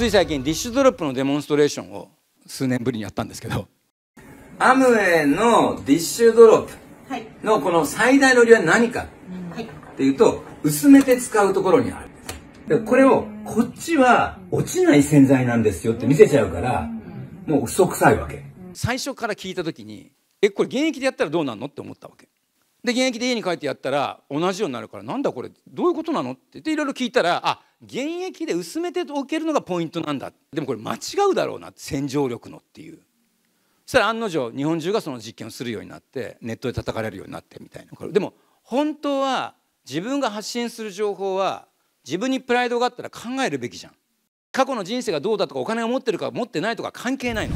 つい最近ディッシュドロップのデモンストレーションを数年ぶりにやったんですけどアムウェイのディッシュドロップのこの最大の理由は何かっていうと薄めて使うところにあるでこれをこっちは落ちない洗剤なんですよって見せちゃうからもう嘘くさいわけ最初から聞いた時にえこれ現役でやったらどうなんのって思ったわけで現役で家に帰ってやったら同じようになるからなんだこれどういうことなのってっていろいろ聞いたらあ現役で薄めておけるのがポイントなんだでもこれ間違うだろうな洗浄力のっていうそしたら案の定日本中がその実験をするようになってネットで叩かれるようになってみたいなこれでも本当は自分が発信する情報は自分にプライドがあったら考えるべきじゃん過去の人生がどうだとかお金を持ってるか持ってないとか関係ないの。